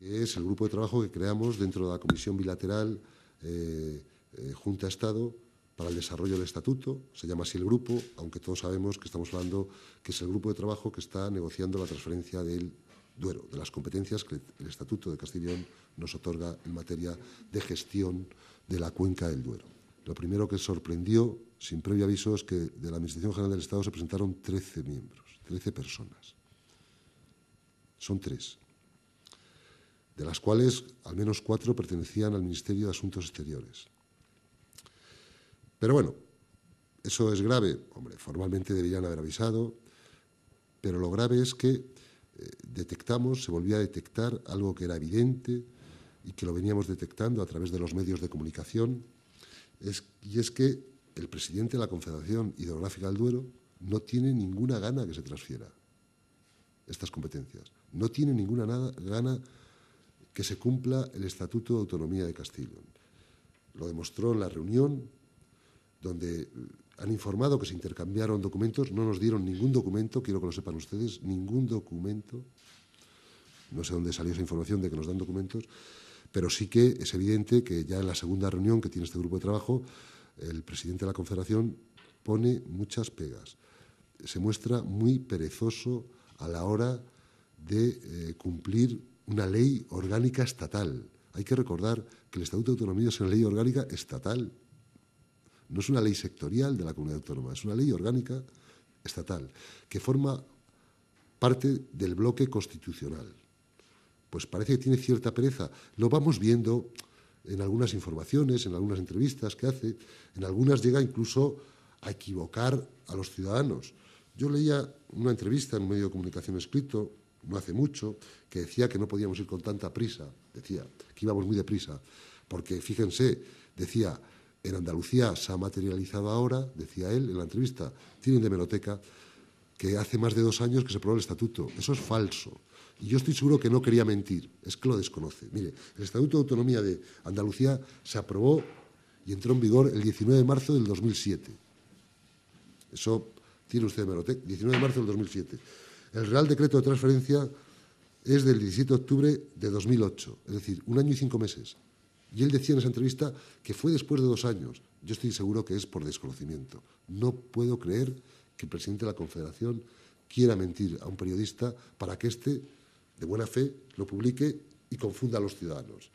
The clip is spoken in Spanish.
es el grupo de trabajo que creamos dentro de la Comisión Bilateral eh, eh, Junta-Estado para el desarrollo del estatuto, se llama así el grupo, aunque todos sabemos que estamos hablando que es el grupo de trabajo que está negociando la transferencia del Duero, de las competencias que el Estatuto de Castellón nos otorga en materia de gestión de la cuenca del Duero. Lo primero que sorprendió, sin previo aviso, es que de la Administración General del Estado se presentaron 13 miembros, 13 personas. Son tres de las cuales al menos cuatro pertenecían al Ministerio de Asuntos Exteriores. Pero bueno, eso es grave. Hombre, formalmente deberían haber avisado, pero lo grave es que eh, detectamos, se volvía a detectar algo que era evidente y que lo veníamos detectando a través de los medios de comunicación, y es que el presidente de la Confederación Hidrográfica del Duero no tiene ninguna gana que se transfiera estas competencias. No tiene ninguna nada, gana que se cumpla el Estatuto de Autonomía de Castillo. Lo demostró en la reunión donde eh, han informado que se intercambiaron documentos, no nos dieron ningún documento, quiero que lo sepan ustedes, ningún documento. No sé dónde salió esa información de que nos dan documentos, pero sí que es evidente que ya en la segunda reunión que tiene este grupo de trabajo, el presidente de la Confederación pone muchas pegas. Se muestra muy perezoso a la hora de eh, cumplir una ley orgánica estatal. Hay que recordar que el Estatuto de Autonomía es una ley orgánica estatal. No es una ley sectorial de la comunidad autónoma, es una ley orgánica estatal que forma parte del bloque constitucional. Pues parece que tiene cierta pereza. Lo vamos viendo en algunas informaciones, en algunas entrevistas que hace, en algunas llega incluso a equivocar a los ciudadanos. Yo leía una entrevista en un medio de comunicación escrito no hace mucho, que decía que no podíamos ir con tanta prisa, decía, que íbamos muy deprisa, porque fíjense, decía, en Andalucía se ha materializado ahora, decía él en la entrevista, tienen de meroteca, que hace más de dos años que se aprobó el estatuto. Eso es falso. Y yo estoy seguro que no quería mentir, es que lo desconoce. Mire, el Estatuto de Autonomía de Andalucía se aprobó y entró en vigor el 19 de marzo del 2007. Eso tiene usted de meroteca, 19 de marzo del 2007. El Real Decreto de Transferencia es del 17 de octubre de 2008, es decir, un año y cinco meses. Y él decía en esa entrevista que fue después de dos años. Yo estoy seguro que es por desconocimiento. No puedo creer que el presidente de la Confederación quiera mentir a un periodista para que éste, de buena fe, lo publique y confunda a los ciudadanos.